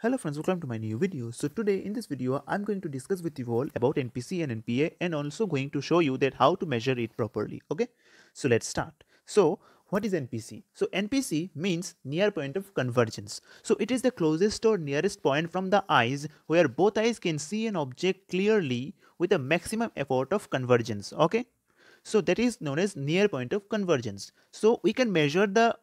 Hello friends, welcome to my new video. So today in this video, I'm going to discuss with you all about NPC and NPA and also going to show you that how to measure it properly. Okay, so let's start. So what is NPC? So NPC means near point of convergence. So it is the closest or nearest point from the eyes where both eyes can see an object clearly with a maximum effort of convergence. Okay, so that is known as near point of convergence. So we can measure the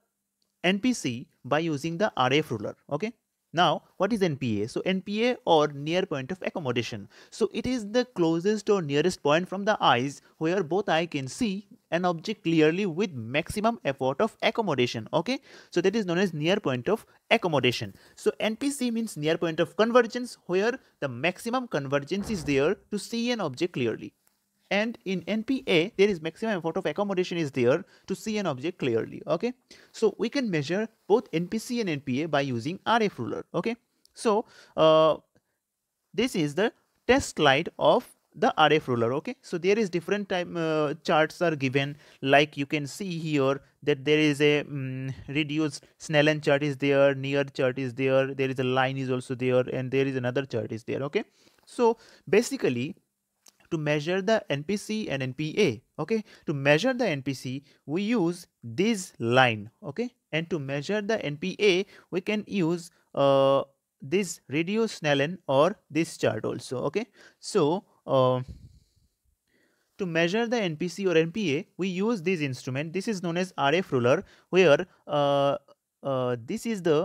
NPC by using the RF ruler. Okay. Now, what is NPA? So, NPA or near point of accommodation. So, it is the closest or nearest point from the eyes where both eye can see an object clearly with maximum effort of accommodation. Okay, so that is known as near point of accommodation. So, NPC means near point of convergence where the maximum convergence is there to see an object clearly and in NPA there is maximum effort of accommodation is there to see an object clearly okay so we can measure both NPC and NPA by using RF ruler okay so uh, this is the test slide of the RF ruler okay so there is different time uh, charts are given like you can see here that there is a um, reduced Snellen chart is there near chart is there there is a line is also there and there is another chart is there okay so basically to measure the NPC and NPA. Okay, to measure the NPC, we use this line. Okay, and to measure the NPA, we can use uh, this radio Snellen or this chart also. Okay, so uh, to measure the NPC or NPA, we use this instrument. This is known as RF ruler, where uh, uh, this is the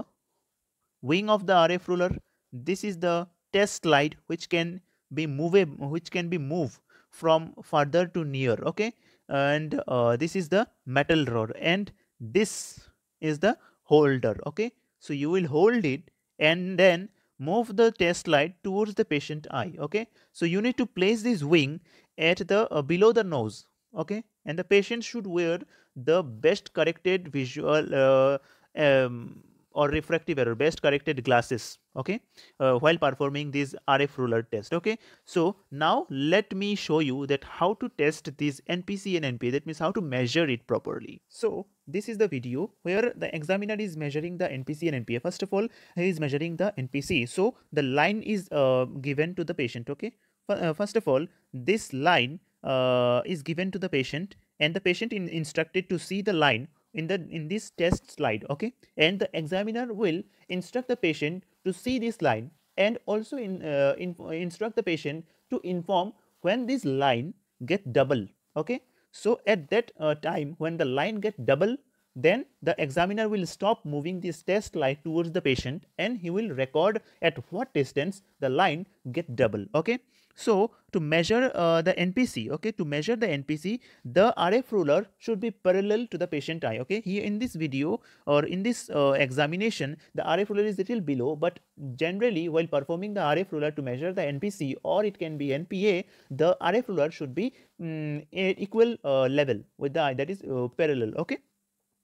wing of the RF ruler. This is the test light, which can be move which can be moved from further to near okay and uh, this is the metal rod and this is the holder okay so you will hold it and then move the test light towards the patient eye okay so you need to place this wing at the uh, below the nose okay and the patient should wear the best corrected visual uh, um, or refractive error best corrected glasses okay uh, while performing this RF ruler test okay so now let me show you that how to test this NPC and NP that means how to measure it properly so this is the video where the examiner is measuring the NPC and NPA first of all he is measuring the NPC so the line is uh, given to the patient okay uh, first of all this line uh, is given to the patient and the patient is instructed to see the line in the in this test slide okay and the examiner will instruct the patient to see this line and also in, uh, in instruct the patient to inform when this line get double okay so at that uh, time when the line get double then the examiner will stop moving this test line towards the patient and he will record at what distance the line get double okay so to measure uh, the npc okay to measure the npc the rf ruler should be parallel to the patient eye okay here in this video or in this uh, examination the rf ruler is a little below but generally while performing the rf ruler to measure the npc or it can be npa the rf ruler should be um, equal uh, level with the eye that is uh, parallel okay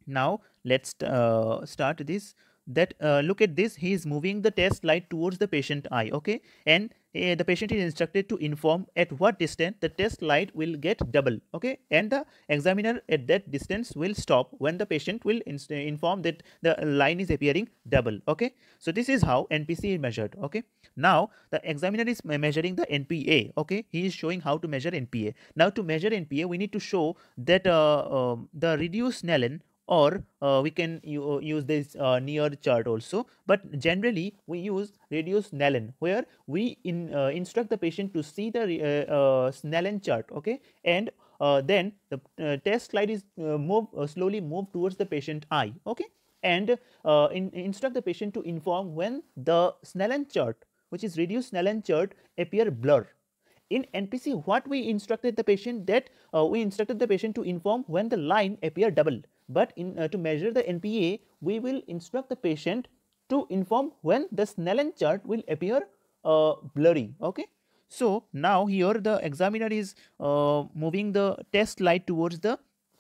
now let's uh, start this that uh, look at this he is moving the test light towards the patient eye okay and uh, the patient is instructed to inform at what distance the test light will get double okay and the examiner at that distance will stop when the patient will inform that the line is appearing double okay so this is how npc is measured okay now the examiner is measuring the npa okay he is showing how to measure npa now to measure npa we need to show that uh, um, the reduced nelen or uh, we can uh, use this uh, near chart also but generally we use reduced Snellen where we in, uh, instruct the patient to see the uh, uh, Snellen chart okay and then the test slide is move slowly move towards the patient eye okay and in, instruct the patient to inform when the Snellen chart which is reduced Snellen chart appear blur in NPC what we instructed the patient that we instructed the patient to inform when the line appear double but in, uh, to measure the NPA, we will instruct the patient to inform when the Snellen chart will appear uh, blurry. Okay. So now here the examiner is uh, moving the test light towards the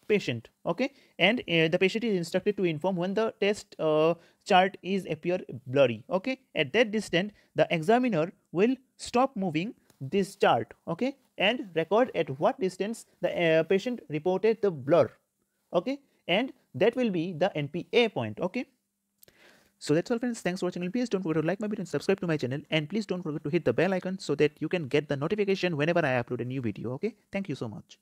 patient. Okay. And uh, the patient is instructed to inform when the test uh, chart is appear blurry. Okay. At that distance, the examiner will stop moving this chart. Okay. And record at what distance the uh, patient reported the blur okay and that will be the NPA point. Okay. So that's all friends. Thanks for watching please don't forget to like my video and subscribe to my channel and please don't forget to hit the bell icon so that you can get the notification whenever I upload a new video. Okay. Thank you so much.